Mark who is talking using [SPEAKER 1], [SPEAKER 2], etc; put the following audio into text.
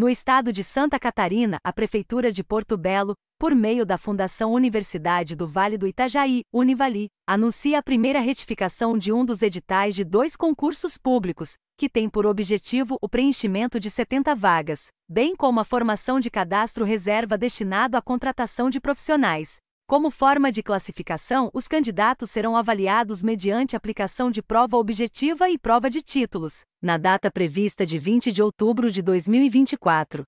[SPEAKER 1] No estado de Santa Catarina, a Prefeitura de Porto Belo, por meio da Fundação Universidade do Vale do Itajaí, Univali, anuncia a primeira retificação de um dos editais de dois concursos públicos, que tem por objetivo o preenchimento de 70 vagas, bem como a formação de cadastro reserva destinado à contratação de profissionais, como forma de classificação, os candidatos serão avaliados mediante aplicação de prova objetiva e prova de títulos, na data prevista de 20 de outubro de 2024,